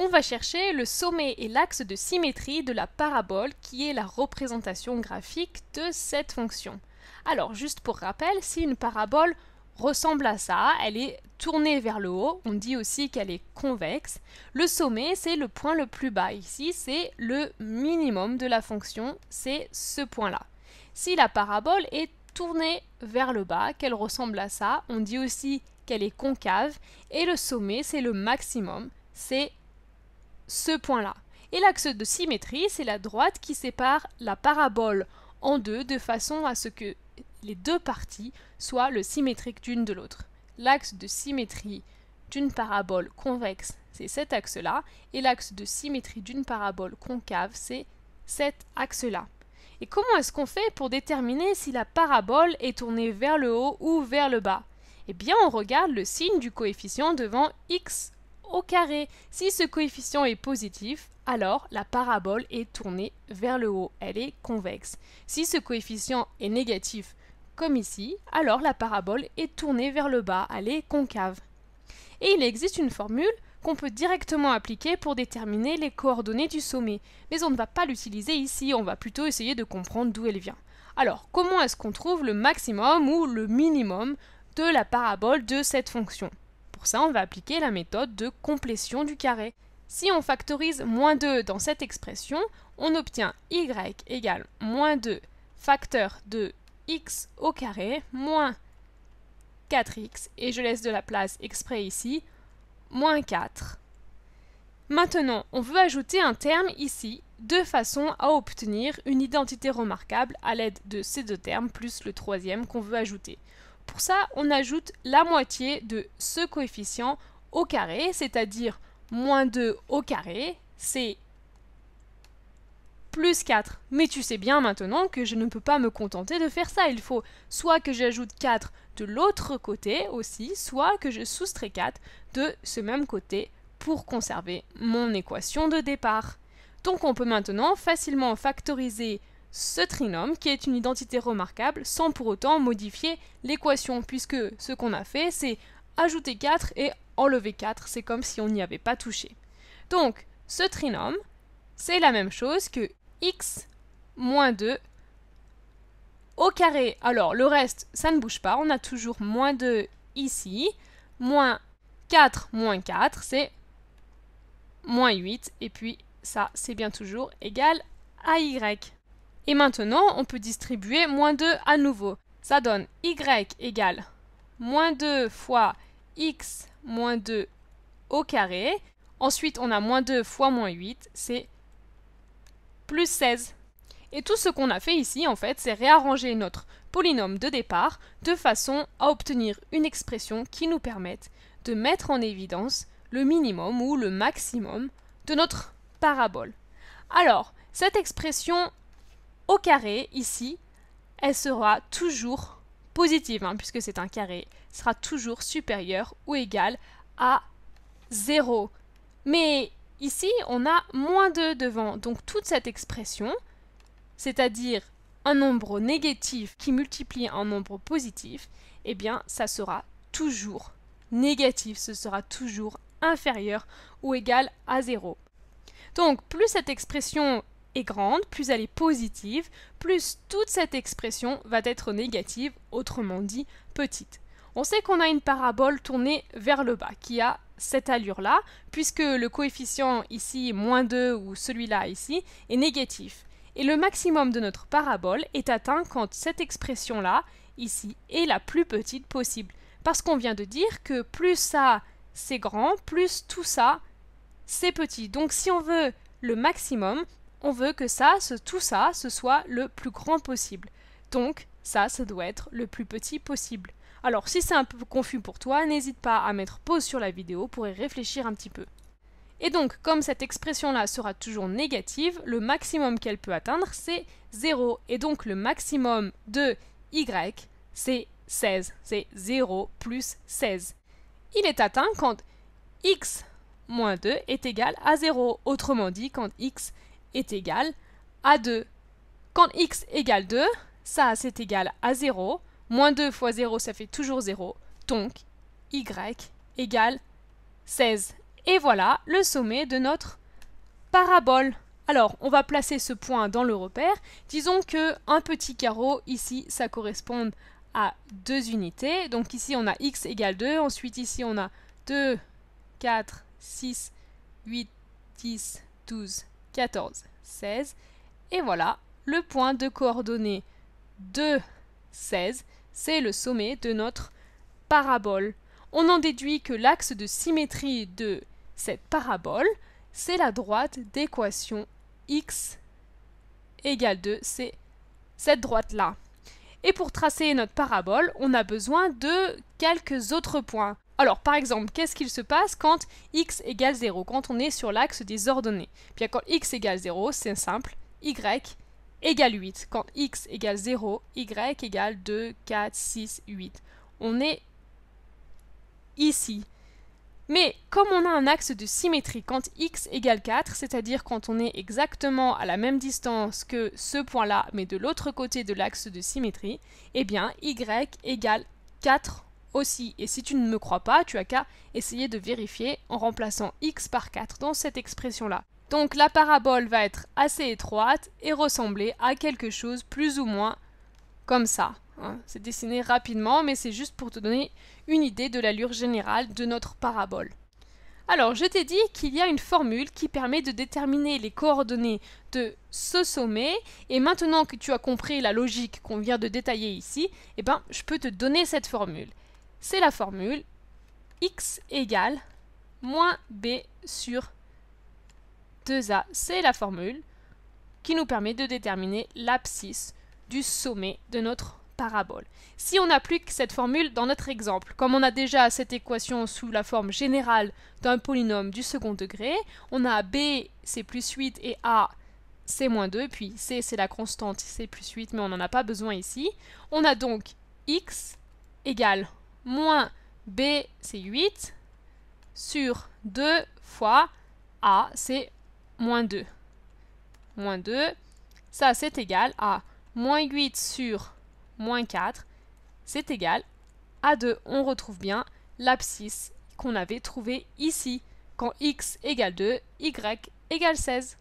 on va chercher le sommet et l'axe de symétrie de la parabole qui est la représentation graphique de cette fonction. Alors, juste pour rappel, si une parabole ressemble à ça, elle est tournée vers le haut, on dit aussi qu'elle est convexe. Le sommet, c'est le point le plus bas. Ici, c'est le minimum de la fonction, c'est ce point-là. Si la parabole est tournée vers le bas, qu'elle ressemble à ça, on dit aussi qu'elle est concave, et le sommet, c'est le maximum, c'est ce point-là. Et l'axe de symétrie, c'est la droite qui sépare la parabole en deux de façon à ce que les deux parties soient le symétrique d'une de l'autre. L'axe de symétrie d'une parabole convexe, c'est cet axe-là, et l'axe de symétrie d'une parabole concave, c'est cet axe-là. Et comment est-ce qu'on fait pour déterminer si la parabole est tournée vers le haut ou vers le bas Eh bien, on regarde le signe du coefficient devant x au carré. Si ce coefficient est positif, alors la parabole est tournée vers le haut, elle est convexe. Si ce coefficient est négatif, comme ici, alors la parabole est tournée vers le bas, elle est concave. Et il existe une formule qu'on peut directement appliquer pour déterminer les coordonnées du sommet, mais on ne va pas l'utiliser ici, on va plutôt essayer de comprendre d'où elle vient. Alors, comment est-ce qu'on trouve le maximum ou le minimum de la parabole de cette fonction pour ça, on va appliquer la méthode de complétion du carré. Si on factorise moins 2 dans cette expression, on obtient y égale moins 2 facteur de x au carré moins 4x, et je laisse de la place exprès ici, moins 4. Maintenant, on veut ajouter un terme ici, de façon à obtenir une identité remarquable à l'aide de ces deux termes plus le troisième qu'on veut ajouter. Pour ça, on ajoute la moitié de ce coefficient au carré, c'est-à-dire moins 2 au carré, c'est plus 4. Mais tu sais bien maintenant que je ne peux pas me contenter de faire ça. Il faut soit que j'ajoute 4 de l'autre côté aussi, soit que je soustrais 4 de ce même côté pour conserver mon équation de départ. Donc on peut maintenant facilement factoriser ce trinôme qui est une identité remarquable sans pour autant modifier l'équation puisque ce qu'on a fait c'est ajouter 4 et enlever 4, c'est comme si on n'y avait pas touché. Donc ce trinôme c'est la même chose que x moins 2 au carré. Alors le reste ça ne bouge pas, on a toujours moins 2 ici, moins 4 moins 4 c'est moins 8 et puis ça c'est bien toujours égal à y. Et maintenant, on peut distribuer moins 2 à nouveau. Ça donne y égale moins 2 fois x moins 2 au carré. Ensuite, on a moins 2 fois moins 8, c'est plus 16. Et tout ce qu'on a fait ici, en fait, c'est réarranger notre polynôme de départ de façon à obtenir une expression qui nous permette de mettre en évidence le minimum ou le maximum de notre parabole. Alors, cette expression au carré, ici, elle sera toujours positive, hein, puisque c'est un carré, sera toujours supérieur ou égal à 0. Mais ici, on a moins 2 devant, donc toute cette expression, c'est-à-dire un nombre négatif qui multiplie un nombre positif, eh bien, ça sera toujours négatif, ce sera toujours inférieur ou égal à 0. Donc, plus cette expression grande, plus elle est positive, plus toute cette expression va être négative, autrement dit petite. On sait qu'on a une parabole tournée vers le bas qui a cette allure-là, puisque le coefficient ici, moins 2 ou celui-là ici, est négatif. Et le maximum de notre parabole est atteint quand cette expression-là, ici, est la plus petite possible. Parce qu'on vient de dire que plus ça, c'est grand, plus tout ça, c'est petit. Donc si on veut le maximum, on veut que ça, tout ça, ce soit le plus grand possible. Donc, ça, ça doit être le plus petit possible. Alors, si c'est un peu confus pour toi, n'hésite pas à mettre pause sur la vidéo pour y réfléchir un petit peu. Et donc, comme cette expression-là sera toujours négative, le maximum qu'elle peut atteindre, c'est 0. Et donc, le maximum de y, c'est 16. C'est 0 plus 16. Il est atteint quand x moins 2 est égal à 0. Autrement dit, quand x est égal à 2. Quand x égale 2, ça c'est égal à 0. Moins 2 fois 0, ça fait toujours 0. Donc, y égale 16. Et voilà le sommet de notre parabole. Alors, on va placer ce point dans le repère. Disons que un petit carreau, ici, ça correspond à deux unités. Donc ici, on a x égale 2. Ensuite, ici, on a 2, 4, 6, 8, 10, 12, 14, 16. Et voilà, le point de coordonnées de 16, c'est le sommet de notre parabole. On en déduit que l'axe de symétrie de cette parabole, c'est la droite d'équation x égale 2, c'est cette droite-là. Et pour tracer notre parabole, on a besoin de quelques autres points. Alors, par exemple, qu'est-ce qu'il se passe quand x égale 0, quand on est sur l'axe des ordonnées eh Bien, quand x égale 0, c'est simple, y égale 8. Quand x égale 0, y égale 2, 4, 6, 8. On est ici. Mais comme on a un axe de symétrie, quand x égale 4, c'est-à-dire quand on est exactement à la même distance que ce point-là, mais de l'autre côté de l'axe de symétrie, eh bien y égale 4 et si tu ne me crois pas, tu as qu'à essayer de vérifier en remplaçant x par 4 dans cette expression-là. Donc la parabole va être assez étroite et ressembler à quelque chose plus ou moins comme ça. Hein. C'est dessiné rapidement, mais c'est juste pour te donner une idée de l'allure générale de notre parabole. Alors, je t'ai dit qu'il y a une formule qui permet de déterminer les coordonnées de ce sommet, et maintenant que tu as compris la logique qu'on vient de détailler ici, eh ben, je peux te donner cette formule c'est la formule x égale moins b sur 2a. C'est la formule qui nous permet de déterminer l'abscisse du sommet de notre parabole. Si on applique cette formule dans notre exemple, comme on a déjà cette équation sous la forme générale d'un polynôme du second degré, on a b c'est plus 8 et a c'est moins 2, puis c c'est la constante, c'est plus 8, mais on n'en a pas besoin ici. On a donc x égale moins B, c'est 8, sur 2 fois A, c'est moins 2. Moins 2, ça c'est égal à moins 8 sur moins 4, c'est égal à 2. On retrouve bien l'abscisse qu'on avait trouvé ici. Quand x égale 2, y égale 16.